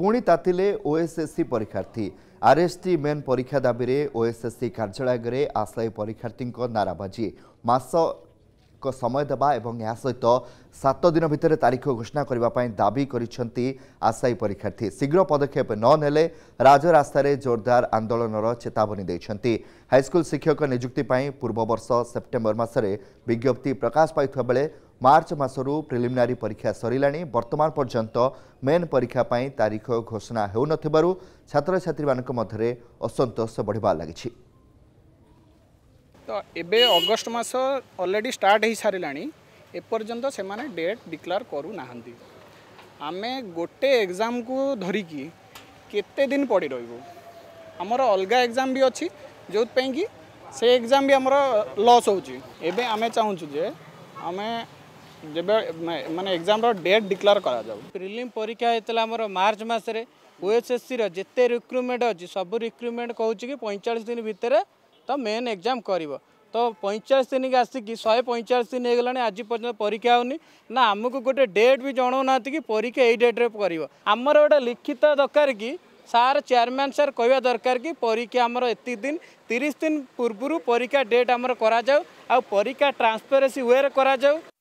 ପୁଣି ତାତିଲେ ଓଏସ୍ଏସ୍ସି ପରୀକ୍ଷାର୍ଥୀ ଆର୍ଏସ୍ଟି ମେନ୍ ପରୀକ୍ଷା ଦାବିରେ ଓଏସ୍ଏସ୍ସି କାର୍ଯ୍ୟାଳୟ ଆଗରେ ଆଶାୟୀ ପରୀକ୍ଷାର୍ଥୀଙ୍କ ନାରାବାଜି ମାସ समय देवा यह सहित सात दिन भितर तारीख घोषणा करने दावी कर आशायी परीक्षार्थी शीघ्र पदक्षेप नने राजरास्तार जोरदार आंदोलन चेतावनी देते हाइस्कल शिक्षक निजुक्ति पूर्व वर्ष सेप्टेम्बर मसरे प्रकाश पाई बेले ମାର୍ଚ୍ଚ ମାସରୁ ପ୍ରିଲିମିନାରୀ ପରୀକ୍ଷା ସରିଲାଣି ବର୍ତ୍ତମାନ ପର୍ଯ୍ୟନ୍ତ ମେନ୍ ପରୀକ୍ଷା ପାଇଁ ତାରିଖ ଘୋଷଣା छात्र छी ମଧ୍ୟରେ ଅସନ୍ତୋଷ ବଢ଼ିବା ଲାଗିଛି ତ ଏବେ ଅଗଷ୍ଟ ମାସ ଅଲରେଡ଼ି ଷ୍ଟାର୍ଟ ହୋଇସାରିଲାଣି ଏପର୍ଯ୍ୟନ୍ତ ସେମାନେ ଡେଟ୍ ଡିକ୍ଲାର କରୁନାହାନ୍ତି ଆମେ ଗୋଟେ ଏକ୍ଜାମ୍କୁ ଧରିକି କେତେ ଦିନ ପଡ଼ି ରହିବୁ ଆମର ଅଲଗା ଏକ୍ଜାମ୍ ବି ଅଛି ଯେଉଁଥିପାଇଁ କି ସେ ଏକ୍ଜାମ୍ ବି ଆମର ଲସ୍ ହେଉଛି ଏବେ ଆମେ ଚାହୁଁଛୁ ଯେ ଆମେ ଯେବେ ମାନେ ଏକ୍ଜାମ୍ର ଡେଟ୍ ଡିକ୍ଲାର କରାଯାଉ ପ୍ରିଲିମ୍ ପରୀକ୍ଷା ହେଇଥିଲା ଆମର ମାର୍ଚ୍ଚ ମାସରେ ଓଏସ୍ଏସ୍ସିର ଯେତେ ରିକ୍ରୁଟମେଣ୍ଟ ଅଛି ସବୁ ରିକ୍ରୁଟମେଣ୍ଟ କହୁଛି କି ପଇଁଚାଳିଶ ଦିନ ଭିତରେ ତ ମେନ୍ ଏକ୍ଜାମ୍ କରିବ ତ ପଇଁଚାଳିଶ ଦିନକି ଆସିକି ଶହେ ପଇଁଚାଳିଶ ଦିନ ହେଇଗଲାଣି ଆଜି ପର୍ଯ୍ୟନ୍ତ ପରୀକ୍ଷା ହେଉନି ନା ଆମକୁ ଗୋଟେ ଡେଟ୍ ବି ଜଣାଉନାହାନ୍ତି କି ପରୀକ୍ଷା ଏଇ ଡେଟ୍ରେ କରିବ ଆମର ଗୋଟେ ଲିଖିତ ଦରକାର କି ସାର୍ ଚେୟାରମ୍ୟାନ୍ ସାର୍ କହିବା ଦରକାର କି ପରୀକ୍ଷା ଆମର ଏତିକି ଦିନ ତିରିଶ ଦିନ ପୂର୍ବରୁ ପରୀକ୍ଷା ଡେଟ୍ ଆମର କରାଯାଉ ଆଉ ପରୀକ୍ଷା ଟ୍ରାନ୍ସପେରେନ୍ସି ୱେରେ କରାଯାଉ